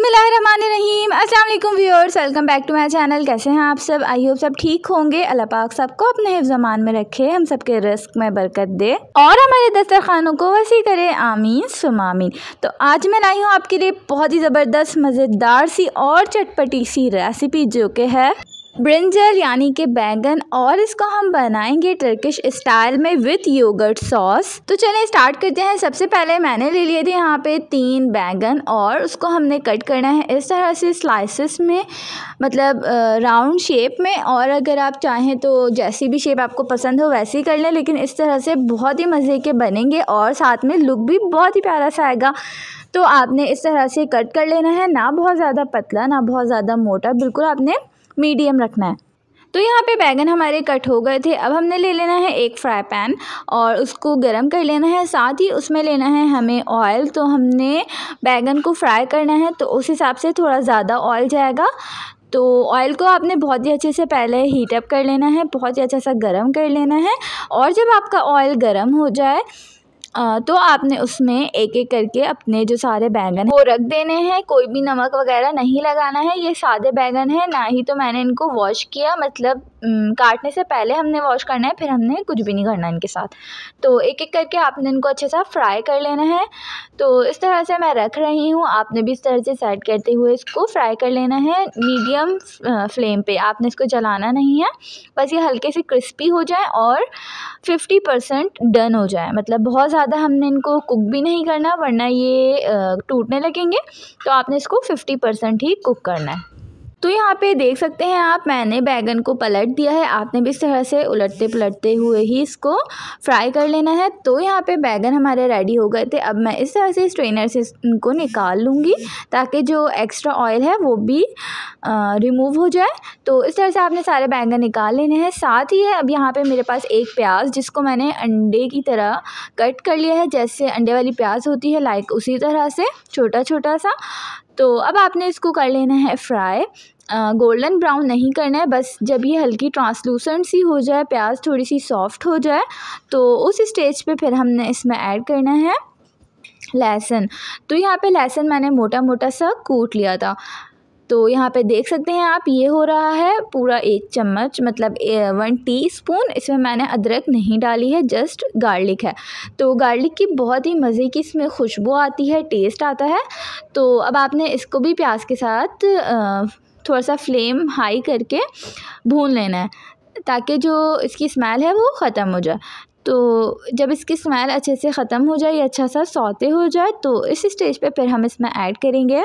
बिसमीम असल viewers welcome back to my channel कैसे हैं आप सब आई होप सब ठीक होंगे अल्लाह पाक सबको अपने हिफ्जमान में रखे हम सबके रिस्क में बरकत दे और हमारे दस्तरखानों को वसी करे आमीन सुमामीन तो आज मैं लाई हूँ आपके लिए बहुत ही ज़बरदस्त मज़ेदार सी और चटपटी सी रेसिपी जो कि है ब्रिंजल यानी कि बैंगन और इसको हम बनाएंगे टर्किश स्टाइल में विथ योगर्ट सॉस तो चलें स्टार्ट करते हैं सबसे पहले मैंने ले लिए थे यहाँ पे तीन बैंगन और उसको हमने कट करना है इस तरह से स्लाइसिस में मतलब राउंड शेप में और अगर आप चाहें तो जैसी भी शेप आपको पसंद हो वैसे ही कर लें लेकिन इस तरह से बहुत ही मज़े के बनेंगे और साथ में लुक भी बहुत ही प्यारा सा आएगा तो आपने इस तरह से कट कर लेना है ना बहुत ज़्यादा पतला ना बहुत ज़्यादा मोटा बिल्कुल आपने मीडियम रखना है तो यहाँ पे बैगन हमारे कट हो गए थे अब हमने ले लेना है एक फ्राई पैन और उसको गरम कर लेना है साथ ही उसमें लेना है हमें ऑयल तो हमने बैगन को फ्राई करना है तो उस हिसाब से थोड़ा ज़्यादा ऑयल जाएगा तो ऑयल को आपने बहुत ही अच्छे से पहले हीटअप कर लेना है बहुत ही अच्छा सा गर्म कर लेना है और जब आपका ऑयल गर्म हो जाए तो आपने उसमें एक एक करके अपने जो सारे बैंगन वो रख देने हैं कोई भी नमक वगैरह नहीं लगाना है ये सादे बैंगन है ना ही तो मैंने इनको वॉश किया मतलब काटने से पहले हमने वॉश करना है फिर हमने कुछ भी नहीं करना इनके साथ तो एक एक करके आपने इनको अच्छे से फ्राई कर लेना है तो इस तरह से मैं रख रही हूँ आपने भी इस तरह से सेट करते हुए इसको फ्राई कर लेना है मीडियम फ्लेम पे आपने इसको जलाना नहीं है बस ये हल्के से क्रिस्पी हो जाए और फिफ्टी परसेंट डन हो जाए मतलब बहुत ज़्यादा हमने इनको कुक भी नहीं करना वरना ये टूटने लगेंगे तो आपने इसको फिफ्टी परसेंट ही कुक करना है तो यहाँ पे देख सकते हैं आप मैंने बैगन को पलट दिया है आपने भी इस तरह से उलटते पलटते हुए ही इसको फ्राई कर लेना है तो यहाँ पे बैगन हमारे रेडी हो गए थे अब मैं इस तरह से स्ट्रेनर से इनको निकाल लूँगी ताकि जो एक्स्ट्रा ऑयल है वो भी रिमूव हो जाए तो इस तरह से आपने सारे बैगन निकाल लेने हैं साथ ही है अब यहाँ पर मेरे पास एक प्याज जिसको मैंने अंडे की तरह कट कर लिया है जैसे अंडे वाली प्याज होती है लाइक उसी तरह से छोटा छोटा सा तो अब आपने इसको कर लेना है फ्राई गोल्डन ब्राउन नहीं करना है बस जब ये हल्की ट्रांसलूसेंट सी हो जाए प्याज थोड़ी सी सॉफ्ट हो जाए तो उस स्टेज पे फिर हमने इसमें ऐड करना है लहसुन तो यहाँ पे लहसुन मैंने मोटा मोटा सा कूट लिया था तो यहाँ पे देख सकते हैं आप ये हो रहा है पूरा एक चम्मच मतलब वन टीस्पून इसमें मैंने अदरक नहीं डाली है जस्ट गार्लिक है तो गार्लिक की बहुत ही मज़े की इसमें खुशबू आती है टेस्ट आता है तो अब आपने इसको भी प्याज के साथ आ, थोड़ा सा फ्लेम हाई करके भून लेना है ताकि जो इसकी स्मेल है वो ख़त्म हो जाए तो जब इसकी स्मेल अच्छे से ख़त्म हो जाए या अच्छा सा सौते हो जाए तो इस स्टेज पे फिर हम इसमें ऐड करेंगे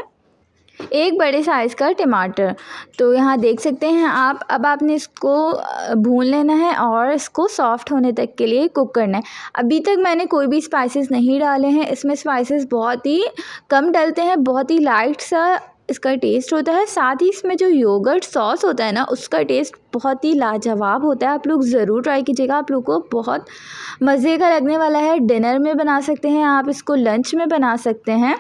एक बड़े साइज़ का टमाटर तो यहाँ देख सकते हैं आप अब आपने इसको भून लेना है और इसको सॉफ़्ट होने तक के लिए कुक करना है अभी तक मैंने कोई भी स्पाइसेस नहीं डाले हैं इसमें स्पाइसेस बहुत ही कम डलते हैं बहुत ही लाइट सा इसका टेस्ट होता है साथ ही इसमें जो योगर्ट सॉस होता है ना उसका टेस्ट बहुत ही लाजवाब होता है आप लोग ज़रूर ट्राई कीजिएगा आप लोग को बहुत मज़े का लगने वाला है डिनर में बना सकते हैं आप इसको लंच में बना सकते हैं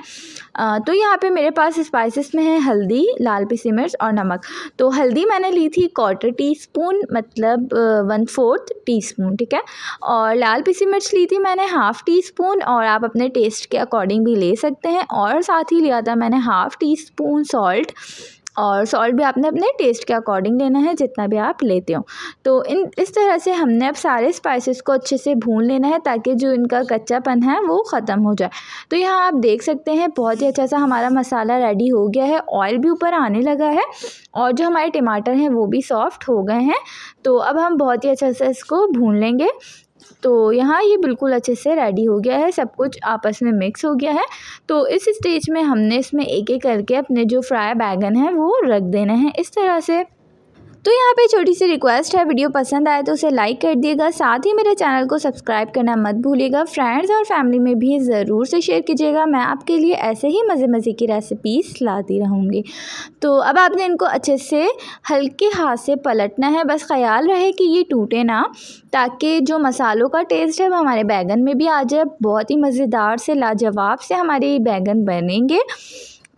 आ, तो यहाँ पे मेरे पास स्पाइसेस में है हल्दी लाल पीसी मिर्च और नमक तो हल्दी मैंने ली थी क्वार्टर टी स्पून मतलब वन फोर्थ टी स्पून ठीक है और लाल पीसी मिर्च ली थी मैंने हाफ़ टी स्पून और आप अपने टेस्ट के अकॉर्डिंग भी ले सकते हैं और साथ ही लिया था मैंने हाफ़ टी स्पून सॉल्ट और सॉल्ट भी आपने अपने टेस्ट के अकॉर्डिंग लेना है जितना भी आप लेते हो तो इन इस तरह से हमने अब सारे स्पाइसेस को अच्छे से भून लेना है ताकि जो इनका कच्चापन है वो ख़त्म हो जाए तो यहाँ आप देख सकते हैं बहुत ही अच्छा सा हमारा मसाला रेडी हो गया है ऑयल भी ऊपर आने लगा है और जो हमारे टमाटर हैं वो भी सॉफ्ट हो गए हैं तो अब हम बहुत ही अच्छा सा इसको भून लेंगे तो यहाँ ये बिल्कुल अच्छे से रेडी हो गया है सब कुछ आपस में मिक्स हो गया है तो इस स्टेज में हमने इसमें एक एक करके अपने जो फ्राई बैगन है वो रख देने हैं इस तरह से तो यहाँ पे छोटी सी रिक्वेस्ट है वीडियो पसंद आए तो उसे लाइक कर दिएगा साथ ही मेरे चैनल को सब्सक्राइब करना मत भूलिएगा फ्रेंड्स और फैमिली में भी ज़रूर से शेयर कीजिएगा मैं आपके लिए ऐसे ही मज़े मज़े की रेसिपीज़ लाती रहूँगी तो अब आपने इनको अच्छे से हल्के हाथ से पलटना है बस ख्याल रहे कि ये टूटे ना ताकि जो मसालों का टेस्ट है वो हमारे बैगन में भी आ जाए बहुत ही मज़ेदार से लाजवाब से हमारे बैगन बनेंगे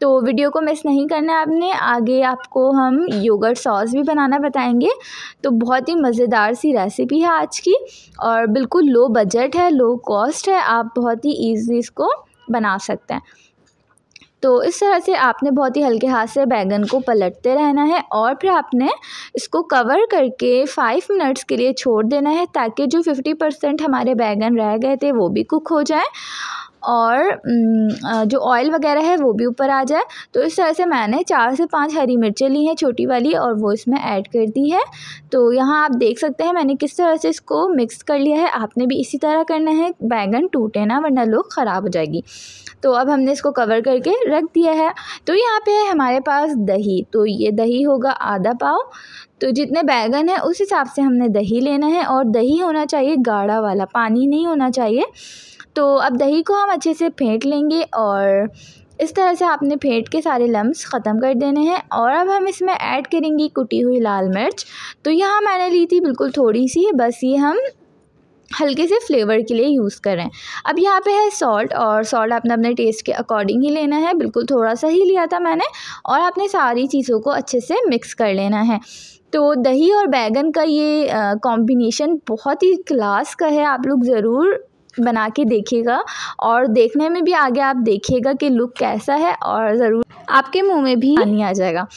तो वीडियो को मिस नहीं करना है आपने आगे आपको हम योगर्ट सॉस भी बनाना बताएंगे तो बहुत ही मज़ेदार सी रेसिपी है आज की और बिल्कुल लो बजट है लो कॉस्ट है आप बहुत ही ईजी इसको बना सकते हैं तो इस तरह से आपने बहुत ही हल्के हाथ से बैंगन को पलटते रहना है और फिर आपने इसको कवर करके फाइव मिनट्स के लिए छोड़ देना है ताकि जो फिफ्टी परसेंट हमारे बैगन रह गए थे वो भी कुक हो जाए और जो ऑयल वगैरह है वो भी ऊपर आ जाए तो इस तरह से मैंने चार से पाँच हरी मिर्चें ली हैं छोटी वाली और वो इसमें ऐड कर दी है तो यहाँ आप देख सकते हैं मैंने किस तरह से इसको मिक्स कर लिया है आपने भी इसी तरह करना है बैंगन टूटे ना वरना लोग ख़राब हो जाएगी तो अब हमने इसको कवर करके रख दिया है तो यहाँ पर हमारे पास दही तो ये दही होगा आधा पाव तो जितने बैगन है उस हिसाब से हमने दही लेना है और दही होना चाहिए गाढ़ा वाला पानी नहीं होना चाहिए तो अब दही को हम अच्छे से फेंट लेंगे और इस तरह से आपने फेंट के सारे लम्स ख़त्म कर देने हैं और अब हम इसमें ऐड करेंगे कुटी हुई लाल मिर्च तो यहाँ मैंने ली थी बिल्कुल थोड़ी सी बस ये हम हल्के से फ्लेवर के लिए यूज़ करें अब यहाँ पे है सॉल्ट और सॉल्ट आपने अपने टेस्ट के अकॉर्डिंग ही लेना है बिल्कुल थोड़ा सा ही लिया था मैंने और आपने सारी चीज़ों को अच्छे से मिक्स कर लेना है तो दही और बैगन का ये कॉम्बिनेशन बहुत ही क्लास का है आप लोग ज़रूर बना के देखिएगा और देखने में भी आगे आप देखिएगा कि लुक कैसा है और ज़रूर आपके मुंह में भी पानी आ जाएगा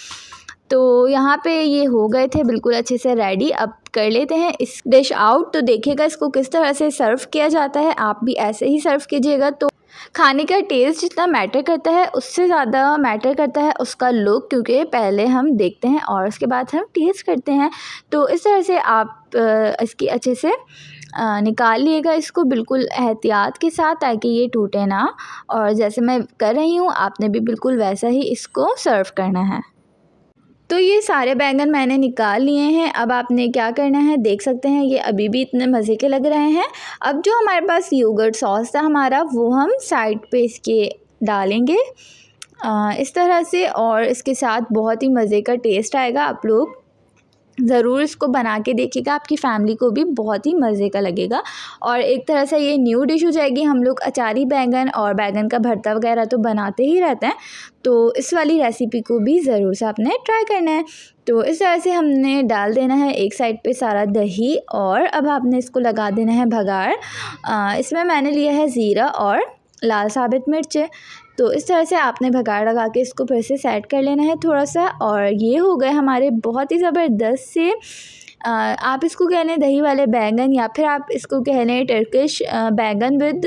तो यहाँ पे ये हो गए थे बिल्कुल अच्छे से रेडी अब कर लेते हैं इस डिश आउट तो देखिएगा इसको किस तरह से सर्व किया जाता है आप भी ऐसे ही सर्व कीजिएगा तो खाने का टेस्ट जितना मैटर करता है उससे ज़्यादा मैटर करता है उसका लुक क्योंकि पहले हम देखते हैं और उसके बाद हम टेस्ट करते हैं तो इस तरह से आप इसकी अच्छे से निकाल लिएगा इसको बिल्कुल एहतियात के साथ ताकि ये टूटे ना और जैसे मैं कर रही हूँ आपने भी बिल्कुल वैसा ही इसको सर्व करना है तो ये सारे बैंगन मैंने निकाल लिए हैं अब आपने क्या करना है देख सकते हैं ये अभी भी इतने मज़े के लग रहे हैं अब जो हमारे पास योगर्ट सॉस था हमारा वो हम साइड पे इसके डालेंगे आ, इस तरह से और इसके साथ बहुत ही मज़े का टेस्ट आएगा आप लोग ज़रूर इसको बना के देखिएगा आपकी फ़ैमिली को भी बहुत ही मज़े का लगेगा और एक तरह से ये न्यू डिश हो जाएगी हम लोग अचारी बैंगन और बैंगन का भरता वगैरह तो बनाते ही रहते हैं तो इस वाली रेसिपी को भी ज़रूर से आपने ट्राई करना है तो इस तरह से हमने डाल देना है एक साइड पे सारा दही और अब आपने इसको लगा देना है भगाड़ इसमें मैंने लिया है ज़ीरा और लाल साबित मिर्च तो इस तरह से आपने भगाड़ लगा के इसको फिर से सेट कर लेना है थोड़ा सा और ये हो गए हमारे बहुत ही ज़बरदस्त से आप इसको कह लें दही वाले बैंगन या फिर आप इसको कह लें टर्किश बैंगन विद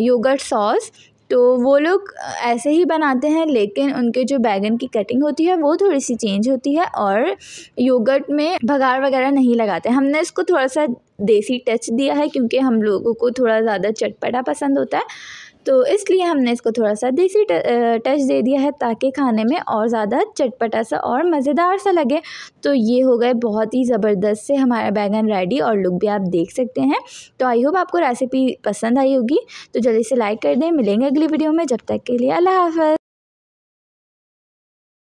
योगर्ट सॉस तो वो लोग ऐसे ही बनाते हैं लेकिन उनके जो बैगन की कटिंग होती है वो थोड़ी सी चेंज होती है और योगर्ट में भगाड़ वगैरह नहीं लगाते हमने इसको थोड़ा सा देसी टच दिया है क्योंकि हम लोगों को थोड़ा ज़्यादा चटपटा पसंद होता है तो इसलिए हमने इसको थोड़ा सा देसी टच दे दिया है ताकि खाने में और ज़्यादा चटपटा सा और मज़ेदार सा लगे तो ये हो गए बहुत ही ज़बरदस्त से हमारा बैगन रेडी और लुक भी आप देख सकते हैं तो आई होप आपको रेसिपी पसंद आई होगी तो जल्दी से लाइक कर दें मिलेंगे अगली वीडियो में जब तक के लिए अल्लाह हाफ